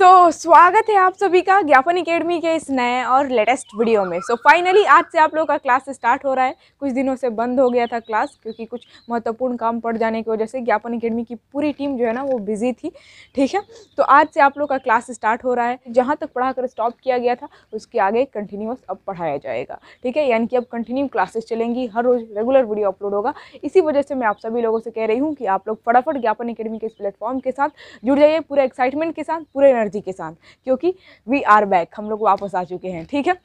तो स्वागत है आप सभी का ज्ञापन एकेडमी के इस नए और लेटेस्ट वीडियो में सो so, फाइनली आज से आप लोगों का क्लास स्टार्ट हो रहा है कुछ दिनों से बंद हो गया था क्लास क्योंकि कुछ महत्वपूर्ण काम पड़ जाने की वजह से ज्ञापन एकेडमी की पूरी टीम जो है ना वो बिजी थी ठीक है तो आज से आप लोग का क्लास स्टार्ट हो रहा है जहाँ तक पढ़ा कर स्टॉप किया गया था उसके आगे कंटिन्यूस अब पढ़ाया जाएगा ठीक है यानी कि अब कंटिन्यू क्लासेस चलेंगी हर रोज़ रेगुलर वीडियो अपलोड होगा इसी वजह से मैं आप सभी लोगों से कह रही हूँ कि आप लोग फटाफट ज्ञापन अकेडमी के इस प्लेटफॉर्म के साथ जुड़ जाइए पूरे एक्साइटमेंट के साथ पूरे एनर्जी के साथ क्योंकि वी आर बैक हम लोग वापस आ चुके हैं ठीक है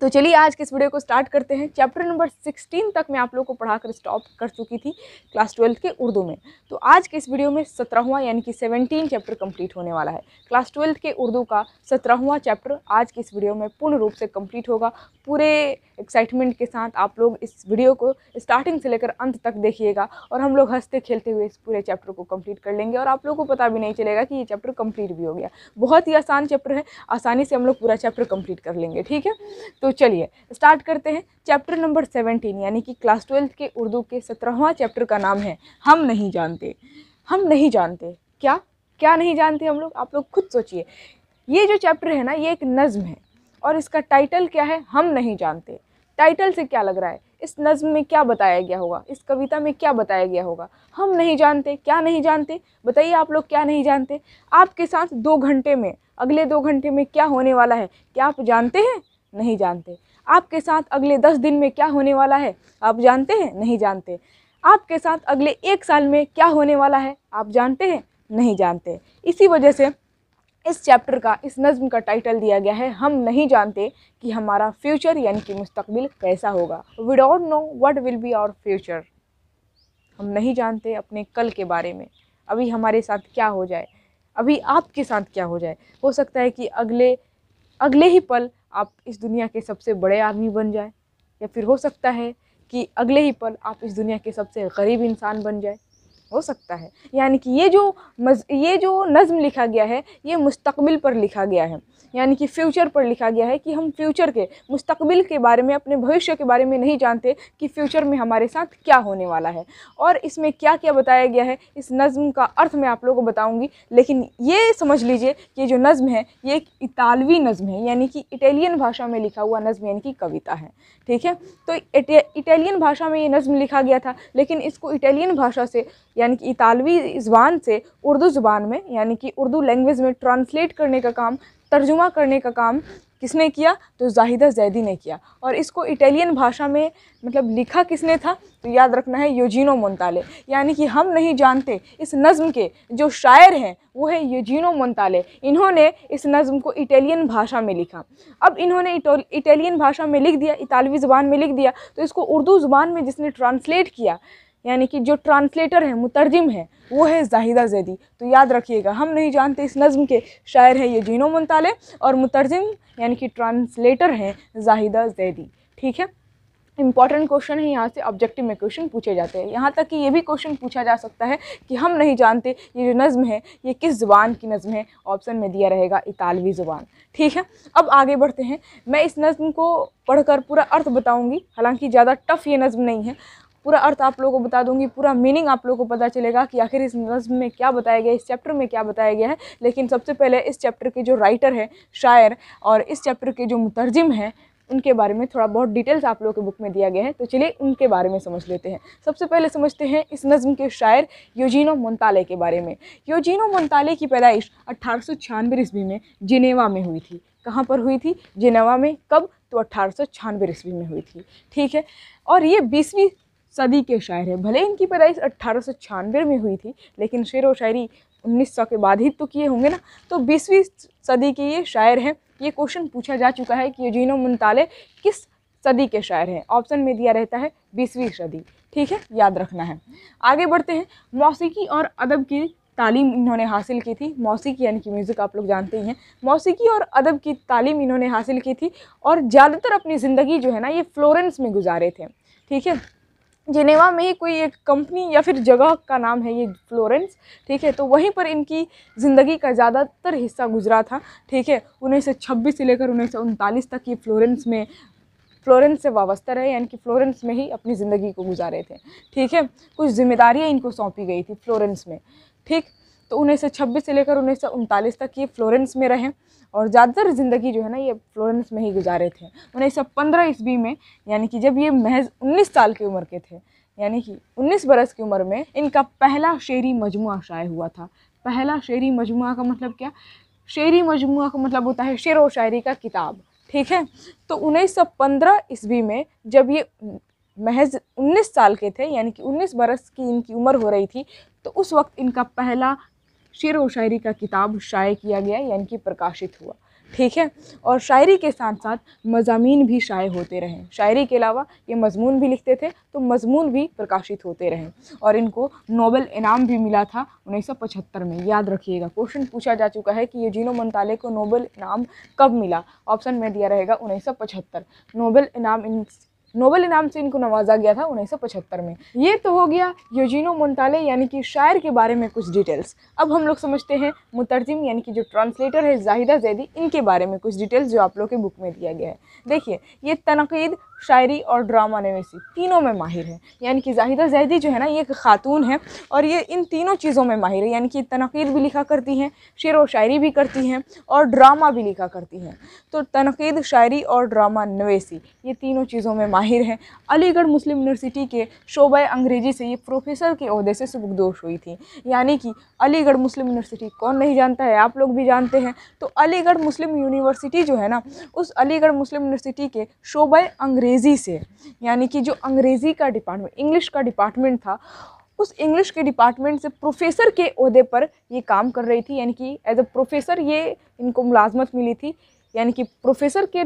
तो चलिए आज के इस वीडियो को स्टार्ट करते हैं चैप्टर नंबर सिक्सटीन तक मैं आप लोगों को पढ़ाकर स्टॉप कर चुकी थी क्लास ट्वेल्थ के उर्दू में तो आज के इस वीडियो में सत्रहवां यानी कि सेवनटीन चैप्टर कंप्लीट होने वाला है क्लास ट्वेल्थ के उर्दू का सत्रहवां चैप्टर आज के इस वीडियो में पूर्ण रूप से कंप्लीट होगा पूरे एक्साइटमेंट के साथ आप लोग इस वीडियो को स्टार्टिंग से लेकर अंत तक देखिएगा और हम लोग हंसते खेलते हुए इस पूरे चैप्टर को कम्प्लीट कर लेंगे और आप लोगों को पता भी नहीं चलेगा कि ये चैप्टर कम्प्लीट भी हो गया बहुत ही आसान चैप्टर है आसानी से हम लोग पूरा चैप्टर कम्प्लीट कर लेंगे ठीक है तो चलिए स्टार्ट करते हैं चैप्टर नंबर सेवेंटीन यानी कि क्लास ट्वेल्थ के उर्दू के सत्रहवा चैप्टर का नाम है हम नहीं जानते हम नहीं जानते क्या क्या नहीं जानते हम लोग आप लोग खुद सोचिए ये जो चैप्टर है ना ये एक नज़म है और इसका टाइटल क्या है हम नहीं जानते टाइटल से क्या लग रहा है इस नज़म में क्या बताया गया होगा इस कविता में क्या बताया गया होगा हम नहीं जानते क्या नहीं जानते बताइए आप लोग क्या नहीं जानते आपके साथ दो घंटे में अगले दो घंटे में क्या होने वाला है क्या आप जानते हैं नहीं जानते आपके साथ अगले दस दिन में क्या होने वाला है आप जानते हैं नहीं जानते आपके साथ अगले एक साल में क्या होने वाला है आप जानते हैं नहीं जानते इसी वजह से इस चैप्टर का इस नज़म का टाइटल दिया गया है हम नहीं जानते कि हमारा फ्यूचर यानी कि मुस्तकबिल कैसा होगा we don't know what will be our future हम नहीं जानते अपने कल के बारे में अभी हमारे साथ क्या हो जाए अभी आपके साथ क्या हो जाए हो सकता है कि अगले अगले ही पल आप इस दुनिया के सबसे बड़े आदमी बन जाए या फिर हो सकता है कि अगले ही पल आप इस दुनिया के सबसे गरीब इंसान बन जाए हो सकता है यानी कि ये जो मज ये जो नज़म लिखा गया है ये मुस्तकबिल पर लिखा गया है यानी कि फ्यूचर पर लिखा गया है कि हम फ्यूचर के मुस्तकबिल के बारे में अपने भविष्य के बारे में नहीं जानते कि फ्यूचर में हमारे साथ क्या होने वाला है और इसमें क्या क्या बताया गया है इस नज़म का अर्थ मैं आप लोगों को बताऊँगी लेकिन ये समझ लीजिए कि जो नज़म है ये एक इतालवी नज़म है यानी कि इटेलियन भाषा में लिखा हुआ नज़म यानी कि कविता है ठीक है तो इटालियन भाषा में ये नज़म लिखा गया था लेकिन इसको इटेलियन भाषा से यानी कि इतालवी ज़बान से उर्दू ज़बान में यानी कि उर्दू लैंग्वेज में ट्रांसलेट करने का काम तर्जुमा करने का काम किसने किया तो जाहिदा जैदी ने किया और इसको इटालियन भाषा में मतलब लिखा किसने था तो याद रखना है योजिनो मोन्ताले यानी कि हम नहीं जानते इस नज़म के जो शायर हैं वो है योजिनो मोन्ताले इन्होंने इस नज़म को इटालियन भाषा में लिखा अब इन्होंने इटालियन भाषा में लिख दिया इतालवी ज़बान में लिख दिया तो इसको उर्दू ज़बान में जिसने ट्रांसलेट किया यानी कि जो ट्रांसलेटर है मुतरजम है वो है जाहिदा जैदी तो याद रखिएगा हम नहीं जानते इस नज़म के शायर हैं ये जीनो मुनताले और मुतरजिम यानी कि ट्रांसलेटर हैं जाहिदा जैदी ठीक है इंपॉर्टेंट क्वेश्चन है यहाँ से ऑब्जेक्टिव में क्वेश्चन पूछे जाते हैं यहाँ तक कि ये भी क्वेश्चन पूछा जा सकता है कि हम नहीं जानते ये जो नज़म है ये किस ज़ुबान की नज़म है ऑप्शन में दिया रहेगा इतालवी ज़ुबान ठीक है अब आगे बढ़ते हैं मैं इस नज़म को पढ़कर पूरा अर्थ बताऊँगी हालांकि ज़्यादा टफ़ ये नज़म नहीं है पूरा अर्थ आप लोगों को बता दूंगी पूरा मीनिंग आप लोगों को पता चलेगा कि आखिर इस नज़म में क्या बताया गया इस चैप्टर में क्या बताया गया है लेकिन सबसे पहले इस चैप्टर के जो राइटर है शायर और इस चैप्टर के जो मुतरजम है उनके बारे में थोड़ा बहुत डिटेल्स आप लोगों के बुक में दिया गया है तो चलिए उनके बारे में समझ लेते हैं सबसे पहले समझते हैं इस नज़म के शायर योजिनो मंताले के बारे में योजिनो मंताले की पैदाइश अट्ठारह सौ ईस्वी में जिनेवा में हुई थी कहाँ पर हुई थी जिनेवा में कब तो अट्ठारह सौ ईस्वी में हुई थी ठीक है और ये बीसवीं सदी के शायर हैं भले इनकी पैदाइश अट्ठारह में हुई थी लेकिन शेर व शायरी 1900 के बाद ही तो किए होंगे ना तो बीसवीं सदी के ये शायर हैं ये क्वेश्चन पूछा जा चुका है कि यूजीनो मुंताले किस सदी के शायर हैं ऑप्शन में दिया रहता है बीसवीं सदी ठीक है याद रखना है आगे बढ़ते हैं मौसीकी और अदब की तालीम इन्होंने हासिल की थी मौसीकी यानी कि म्यूज़िक आप लोग जानते ही हैं मौसीकी और अदब की तालीम इन्होंने हासिल की थी और ज़्यादातर अपनी ज़िंदगी जो है ना ये फ्लोरेंस में गुजारे थे ठीक है जिनेवा में ही कोई एक कंपनी या फिर जगह का नाम है ये फ्लोरेंस ठीक है तो वहीं पर इनकी ज़िंदगी का ज़्यादातर हिस्सा गुजरा था ठीक है उन्नीस सौ छब्बीस से लेकर उन्नीस सौ उनतालीस तक ये फ्लोरेंस में फ्लोरेंस से वाबस्ता रहे यानी कि फ्लोरेंस में ही अपनी ज़िंदगी को गुजारे थे ठीक है कुछ जिम्मेदारियाँ इनको सौंपी गई थी फ्लोरेंस में ठीक तो उन्नीस से लेकर उन्नीस तक ये फ्लोरेंस में रहे और ज़्यादातर ज़िंदगी जो है ना ये फ्लोरेंस में ही गुजारे थे उन्नीस सौ पंद्रह ईस्वी में यानी कि जब ये महज उन्नीस साल की उम्र के थे यानी कि उन्नीस बरस की उम्र में इनका पहला शेरी मजमू शाये हुआ था पहला शेरी मजमू का मतलब क्या शेरी मजमू का मतलब होता है शेर व शायरी का किताब ठीक है तो उन्नीस सौ पंद्रह ईस्वी में जब ये महज 19 साल के थे यानी कि 19 बरस की इनकी उम्र हो रही थी तो उस वक्त इनका पहला शेर व शायरी का किताब शाये किया गया यानी कि प्रकाशित हुआ ठीक है और शायरी के साथ साथ मजामी भी शाये होते रहे शायरी के अलावा ये मजमून भी लिखते थे तो मजमून भी प्रकाशित होते रहे और इनको नोबेल इनाम भी मिला था 1975 में याद रखिएगा क्वेश्चन पूछा जा चुका है कि ये जीनो मोन्ताले को नोबल इनाम कब मिला ऑप्शन में दिया रहेगा 1975 नोबेल इनाम नोबेल इनाम से इनको नवाजा गया था पचहत्तर में ये तो हो गया योजिनो मोन्टाले यानी कि शायर के बारे में कुछ डिटेल्स अब हम लोग समझते हैं मुतरजिम यानी कि जो ट्रांसलेटर है जाहिदा जैदी इनके बारे में कुछ डिटेल्स जो आप लोग के बुक में दिया गया है देखिए ये तनकीद शायरी और ड्रामा नवेसी तीनों में माहिर है यानी कि जाहिदा जैदी जो है ना ये एक खातून है और ये इन तीनों चीज़ों में माहिर है यानी कि तनकीद भी लिखा करती हैं शेर व शायरी भी करती हैं और ड्रामा भी लिखा करती हैं तो तनकीद शायरी और ड्रामा नवेसी ये तीनों चीज़ों में माहिर हैं अलीगढ़ मुस्लिम यूनिवर्सिटी के शोबा अंग्रेज़ी से ये प्रोफेसर के अहदे से सबकदोश हुई थी यानी कि अलीगढ़ मुस्लिम यूनिवर्सिटी कौन नहीं जानता है आप लोग भी जानते हैं तो अलीगढ़ मुस्लिम यूनिवर्सिटी जो है ना उस अलीगढ़ मुस्लिम यूनिवर्सिटी के शोबा अंग्रेजी अंग्रेज़ी से यानी कि जो अंग्रेज़ी का डिपार्टमेंट इंग्लिश का डिपार्टमेंट था उस इंग्लिश के डिपार्टमेंट से प्रोफेसर के अहदे पर ये काम कर रही थी यानी कि एज अ प्रोफेसर ये इनको मुलाजमत मिली थी यानी कि प्रोफेसर के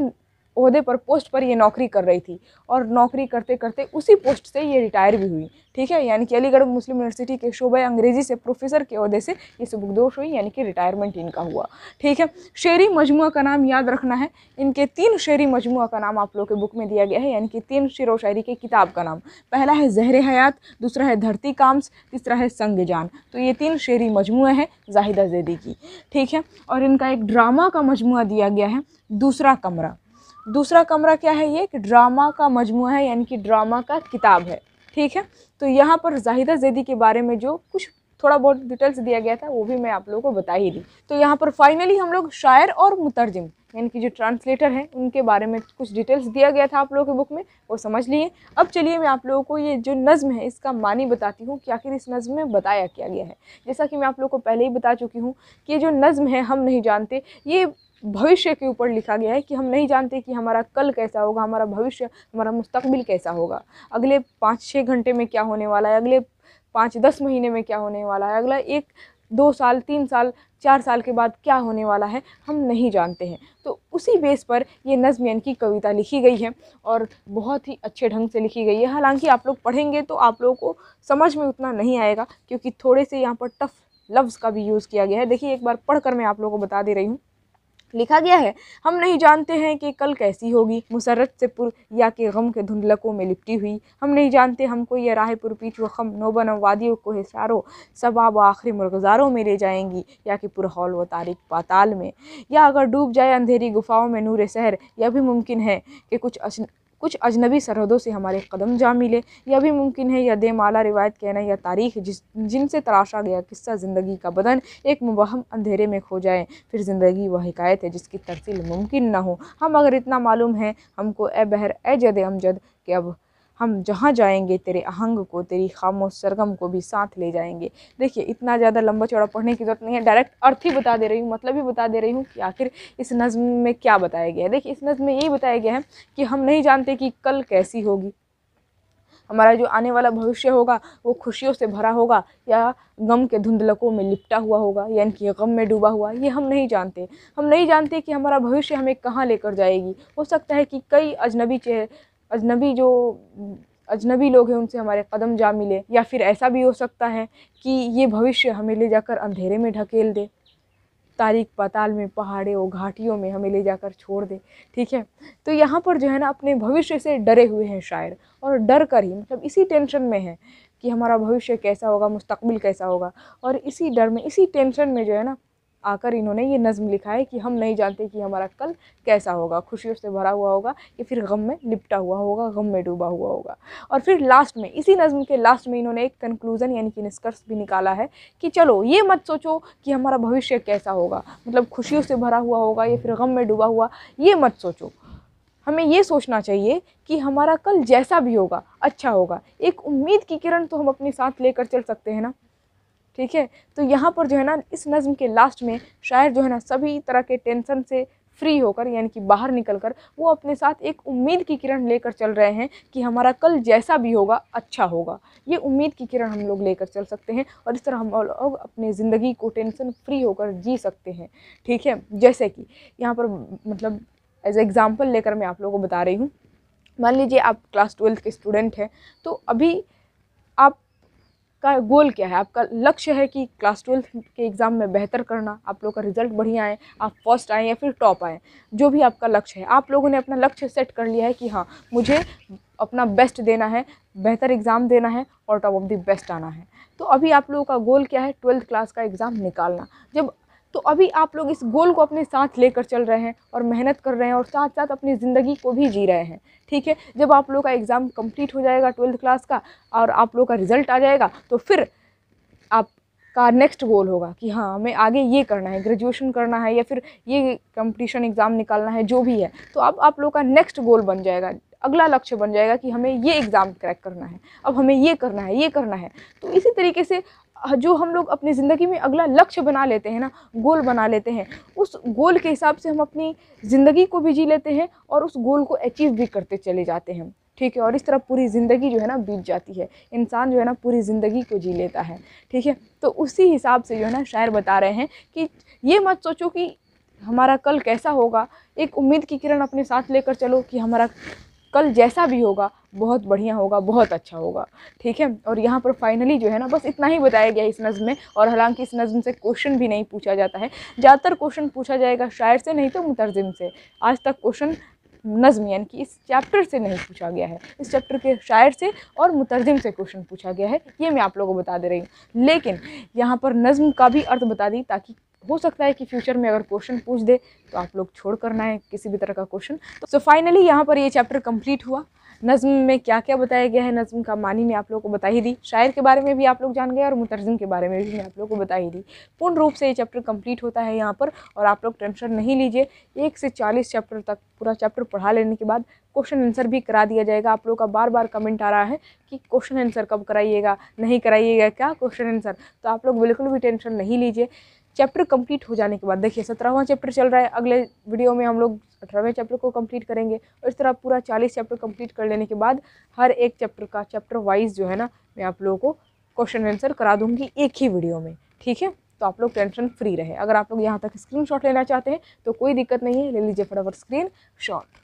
अहदे पर पोस्ट पर ये नौकरी कर रही थी और नौकरी करते करते उसी पोस्ट से ये रिटायर भी हुई ठीक है यानी कि अलीगढ़ मुस्लिम यूनिवर्सिटी के शोबे अंग्रेजी से प्रोफेसर के अहदे से ये सुबकदोश हुई यानी कि रिटायरमेंट इनका हुआ ठीक है शेरी मजमू का नाम याद रखना है इनके तीन शेरी मजमू का नाम आप लोग के बुक में दिया गया है यानी कि तीन शेर व शायरी की किताब का नाम पहला है जहर हयात दूसरा है धरती काम्स तीसरा है संग जान तो ये तीन शेरी मजमू हैं जाहिदा जैदी की ठीक है और इनका एक ड्रामा का मजमू दिया गया है दूसरा कमरा दूसरा कमरा क्या है ये एक ड्रामा का मजमू है यानी कि ड्रामा का किताब है ठीक है तो यहाँ पर जाहिदा जैदी के बारे में जो कुछ थोड़ा बहुत डिटेल्स दिया गया था वो भी मैं आप लोगों को बता ही दी तो यहाँ पर फाइनली हम लोग शायर और मुतरजम यानी कि जो ट्रांसलेटर हैं उनके बारे में कुछ डिटेल्स दिया गया था आप लोगों की बुक में वो समझ लिए अब चलिए मैं आप लोगों को ये जो नज़म है इसका मानी बताती हूँ कि आखिर इस नज़म में बताया क्या गया है जैसा कि मैं आप लोगों को पहले ही बता चुकी हूँ कि ये जो नज़म है हम नहीं जानते ये भविष्य के ऊपर लिखा गया है कि हम नहीं जानते कि हमारा कल कैसा होगा हमारा भविष्य हमारा मुस्तकबिल कैसा होगा अगले पाँच छः घंटे में क्या होने वाला है अगले पाँच दस महीने में क्या होने वाला है अगला एक दो साल तीन साल चार साल के बाद क्या होने वाला है हम नहीं जानते हैं तो उसी बेस पर ये नजमियन की कविता लिखी गई है और बहुत ही अच्छे ढंग से लिखी गई है हालांकि आप लोग पढ़ेंगे तो आप लोगों को समझ में उतना नहीं आएगा क्योंकि थोड़े से यहाँ पर टफ़ लफ्ज़ का भी यूज़ किया गया है देखिए एक बार पढ़ कर मैं आप लोगों को बता दे रही हूँ लिखा गया है हम नहीं जानते हैं कि कल कैसी होगी मुसरत से पुर या कि गम के धुंधलकों में लिपटी हुई हम नहीं जानते हमको यह राह पीठ व खम नोबन वादियों को हिसारों सबाब आखिरी मुर्गजारों में ले जाएंगी या कि पुरहौल व तारिक पाताल में या अगर डूब जाए अंधेरी गुफाओं में नूर शहर यह भी मुमकिन है कि कुछ कुछ अजनबी सरहदों से हमारे कदम जा मिले यह भी मुमकिन है यह देमाला रिवायत कहना या तारीख जिस जिनसे तराशा गया किस्सा ज़िंदगी का बदन एक मुबहम अंधेरे में खो जाए फिर ज़िंदगी वह हिकायत है जिसकी तरसील मुमकिन ना हो हम अगर इतना मालूम है हमको ए बहर ए जद अमजद कि अब हम जहाँ जाएंगे तेरे आहंग को तेरी खामोश सरगम को भी साथ ले जाएंगे देखिए इतना ज़्यादा लंबा चौड़ा पढ़ने की ज़रूरत नहीं है डायरेक्ट अर्थ ही बता दे रही हूँ मतलब ही बता दे रही हूँ कि आखिर इस नज़म में क्या बताया गया है देखिए इस नज़म में यही बताया गया है कि हम नहीं जानते कि कल कैसी होगी हमारा जो आने वाला भविष्य होगा वो खुशियों से भरा होगा या गम के धुंधलकों में लिपटा हुआ होगा यानी कि गम में डूबा हुआ ये हम नहीं जानते हम नहीं जानते कि हमारा भविष्य हमें कहाँ लेकर जाएगी हो सकता है कि कई अजनबी चेहरे अजनबी जो अजनबी लोग हैं उनसे हमारे कदम जा मिले या फिर ऐसा भी हो सकता है कि ये भविष्य हमें ले जाकर अंधेरे में ढकेल दे तारीख पताल में और घाटियों में हमें ले जाकर छोड़ दे ठीक है तो यहाँ पर जो है ना अपने भविष्य से डरे हुए हैं शायर और डर कर ही मतलब इसी टेंशन में है कि हमारा भविष्य कैसा होगा मुस्तकबिल कैसा होगा और इसी डर में इसी टेंशन में जो है ना आकर इन्होंने ये नज़म लिखा है कि हम नहीं जानते कि हमारा कल कैसा होगा खुशियों से भरा हुआ होगा या फिर गम में निपटा हुआ होगा गम में डूबा हुआ होगा और फिर लास्ट में इसी नज़म के लास्ट में इन्होंने एक कंक्लूज़न यानी कि निष्कर्ष भी निकाला है कि चलो ये मत सोचो कि हमारा भविष्य कैसा होगा मतलब खुशियों से भरा हुआ होगा या फिर गम में डूबा हुआ ये मत सोचो हमें ये सोचना चाहिए कि हमारा कल जैसा भी होगा अच्छा होगा एक उम्मीद की किरण तो हम अपने साथ लेकर चल सकते हैं ना ठीक है तो यहाँ पर जो है ना इस नज़म के लास्ट में शायर जो है ना सभी तरह के टेंशन से फ्री होकर यानी कि बाहर निकलकर वो अपने साथ एक उम्मीद की किरण लेकर चल रहे हैं कि हमारा कल जैसा भी होगा अच्छा होगा ये उम्मीद की किरण हम लोग लेकर चल सकते हैं और इस तरह हम लोग अपने ज़िंदगी को टेंशन फ्री होकर जी सकते हैं ठीक है जैसे कि यहाँ पर मतलब एज एग्ज़ाम्पल लेकर मैं आप लोगों को बता रही हूँ मान लीजिए आप क्लास ट्वेल्थ के स्टूडेंट हैं तो अभी आपका गोल क्या है आपका लक्ष्य है कि क्लास ट्वेल्थ के एग्ज़ाम में बेहतर करना आप लोग का रिजल्ट बढ़िया आए आप फर्स्ट आएँ या फिर टॉप आएँ जो भी आपका लक्ष्य है आप लोगों ने अपना लक्ष्य सेट कर लिया है कि हाँ मुझे अपना बेस्ट देना है बेहतर एग्ज़ाम देना है और टॉप ऑफ द बेस्ट आना है तो अभी आप लोगों का गोल क्या है ट्वेल्थ क्लास का एग्ज़ाम निकालना जब तो अभी आप लोग इस गोल को अपने साथ लेकर चल रहे हैं और मेहनत कर रहे हैं और साथ साथ अपनी ज़िंदगी को भी जी रहे हैं ठीक है जब आप लोग का एग्ज़ाम कंप्लीट हो जाएगा ट्वेल्थ क्लास का और आप लोग का रिज़ल्ट आ जाएगा तो फिर आप का नेक्स्ट गोल होगा कि हाँ हमें आगे ये करना है ग्रेजुएशन करना है या फिर ये कंपटीशन एग्ज़ाम निकालना है जो भी है तो अब आप लोग का नेक्स्ट गोल बन जाएगा अगला लक्ष्य बन जाएगा कि हमें ये एग्ज़ाम क्रैक करना है अब हमें ये करना है ये करना है तो इसी तरीके से जो हम लोग अपनी ज़िंदगी में अगला लक्ष्य बना लेते हैं ना गोल बना लेते हैं उस गोल के हिसाब से हम अपनी ज़िंदगी को भी जी लेते हैं और उस गोल को अचीव भी करते चले जाते हैं ठीक है और इस तरह पूरी ज़िंदगी जो है ना बीत जाती है इंसान जो है ना पूरी ज़िंदगी को जी लेता है ठीक है तो उसी हिसाब से जो है ना शायर बता रहे हैं कि ये मत सोचो कि हमारा कल कैसा होगा एक उम्मीद की किरण अपने साथ लेकर चलो कि हमारा कल जैसा भी होगा बहुत बढ़िया होगा बहुत अच्छा होगा ठीक है और यहाँ पर फाइनली जो है ना बस इतना ही बताया गया इस नज़म में और हालांकि इस नज़म से क्वेश्चन भी नहीं पूछा जाता है ज़्यादातर क्वेश्चन पूछा जाएगा शायर से नहीं तो मुतरजम से आज तक क्वेश्चन नज़म यानी कि इस चैप्टर से नहीं पूछा गया है इस चैप्टर के शायर से और मुतरजम से क्वेश्चन पूछा गया है ये मैं आप लोगों को बता दे रही हूँ लेकिन यहाँ पर नज़म का भी अर्थ बता दी ताकि हो सकता है कि फ्यूचर में अगर क्वेश्चन पूछ दे तो आप लोग छोड़ करना है किसी भी तरह का क्वेश्चन तो फाइनली यहाँ पर ये चैप्टर कंप्लीट हुआ नज़म में क्या क्या बताया गया है नज़म का मानी मैं आप लोगों को बता ही दी शायर के बारे में भी आप लोग जान गए और मुतरजम के बारे में भी मैं आप लोगों को बता ही दी पूर्ण रूप से ये चैप्टर कंप्लीट होता है यहाँ पर और आप लोग टेंशन नहीं लीजिए एक से चालीस चैप्टर तक पूरा चैप्टर पढ़ा लेने के बाद क्वेश्चन आंसर भी करा दिया जाएगा आप लोगों का बार बार कमेंट आ रहा है कि क्वेश्चन आंसर कब कराइएगा नहीं कराइएगा क्या क्वेश्चन आंसर तो आप लोग बिल्कुल भी टेंशन नहीं लीजिए चैप्टर कंप्लीट हो जाने के बाद देखिए सत्रहवां चैप्टर चल रहा है अगले वीडियो में हम लोग अठारहवें चैप्टर को कंप्लीट करेंगे और इस तरह पूरा चालीस चैप्टर कंप्लीट कर लेने के बाद हर एक चैप्टर का चैप्टर वाइज जो है ना मैं आप लोगों को क्वेश्चन आंसर करा दूँगी एक ही वीडियो में ठीक है तो आप लोग टेंशन फ्री रहे अगर आप लोग यहाँ तक स्क्रीन लेना चाहते हैं तो कोई दिक्कत नहीं है ले लीजिए फटाफट स्क्रीन शॉट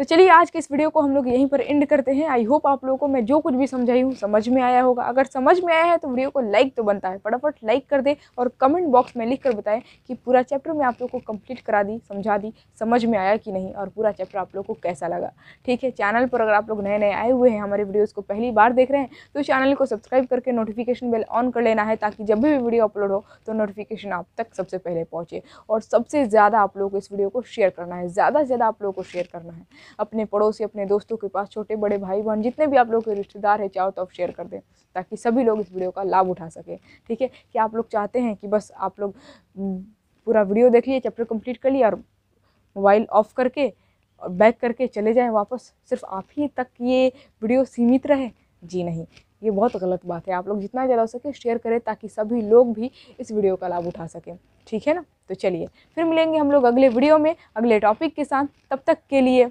तो चलिए आज के इस वीडियो को हम लोग यहीं पर एंड करते हैं आई होप आप लोगों को मैं जो कुछ भी समझाई हूँ समझ में आया होगा अगर समझ में आया है तो वीडियो को लाइक तो बनता है फटाफट लाइक कर दे और कमेंट बॉक्स में लिख कर बताएं कि पूरा चैप्टर मैं आप लोग को कंप्लीट करा दी समझा दी समझ में आया कि नहीं और पूरा चैप्टर आप लोग को कैसा लगा ठीक है चैनल पर अगर आप लोग नए नए आए हुए हैं हमारे वीडियोज़ को पहली बार देख रहे हैं तो चैनल को सब्सक्राइब करके नोटिफिकेशन बेल ऑन कर लेना है ताकि जब भी वीडियो अपलोड हो तो नोटिफिकेशन आप तक सबसे पहले पहुँचे और सबसे ज़्यादा आप लोग को इस वीडियो को शेयर करना है ज़्यादा से ज़्यादा आप लोगों को शेयर करना है अपने पड़ोसी अपने दोस्तों के पास छोटे बड़े भाई बहन जितने भी आप लोग के रिश्तेदार हैं चाहो तो आप शेयर कर दें ताकि सभी लोग इस वीडियो का लाभ उठा सकें ठीक है कि आप लोग चाहते हैं कि बस आप लोग पूरा वीडियो देख लिए चैप्टर कम्प्लीट कर लिए और मोबाइल ऑफ करके और बैक करके चले जाएँ वापस सिर्फ आप ही तक ये वीडियो सीमित रहे जी नहीं ये बहुत गलत बात है आप लोग जितना ज़्यादा हो सके शेयर करें ताकि सभी लोग भी इस वीडियो का लाभ उठा सकें ठीक है ना तो चलिए फिर मिलेंगे हम लोग अगले वीडियो में अगले टॉपिक के साथ तब तक के लिए